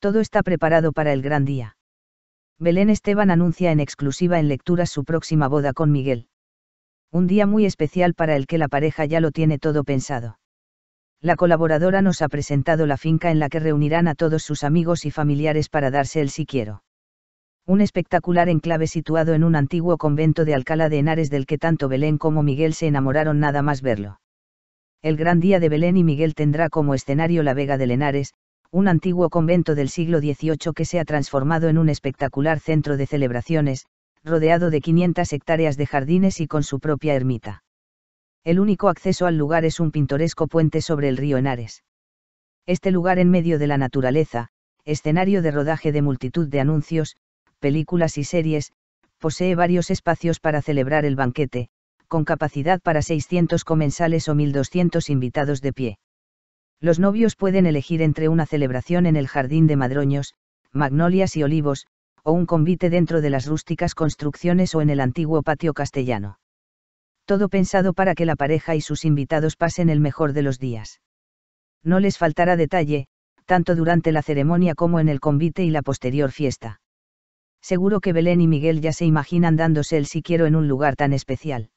Todo está preparado para el gran día. Belén Esteban anuncia en exclusiva en lecturas su próxima boda con Miguel. Un día muy especial para el que la pareja ya lo tiene todo pensado. La colaboradora nos ha presentado la finca en la que reunirán a todos sus amigos y familiares para darse el si quiero. Un espectacular enclave situado en un antiguo convento de Alcalá de Henares del que tanto Belén como Miguel se enamoraron nada más verlo. El gran día de Belén y Miguel tendrá como escenario la Vega de Henares, un antiguo convento del siglo XVIII que se ha transformado en un espectacular centro de celebraciones, rodeado de 500 hectáreas de jardines y con su propia ermita. El único acceso al lugar es un pintoresco puente sobre el río Henares. Este lugar en medio de la naturaleza, escenario de rodaje de multitud de anuncios, películas y series, posee varios espacios para celebrar el banquete, con capacidad para 600 comensales o 1.200 invitados de pie. Los novios pueden elegir entre una celebración en el jardín de madroños, magnolias y olivos, o un convite dentro de las rústicas construcciones o en el antiguo patio castellano. Todo pensado para que la pareja y sus invitados pasen el mejor de los días. No les faltará detalle, tanto durante la ceremonia como en el convite y la posterior fiesta. Seguro que Belén y Miguel ya se imaginan dándose el siquiero quiero en un lugar tan especial.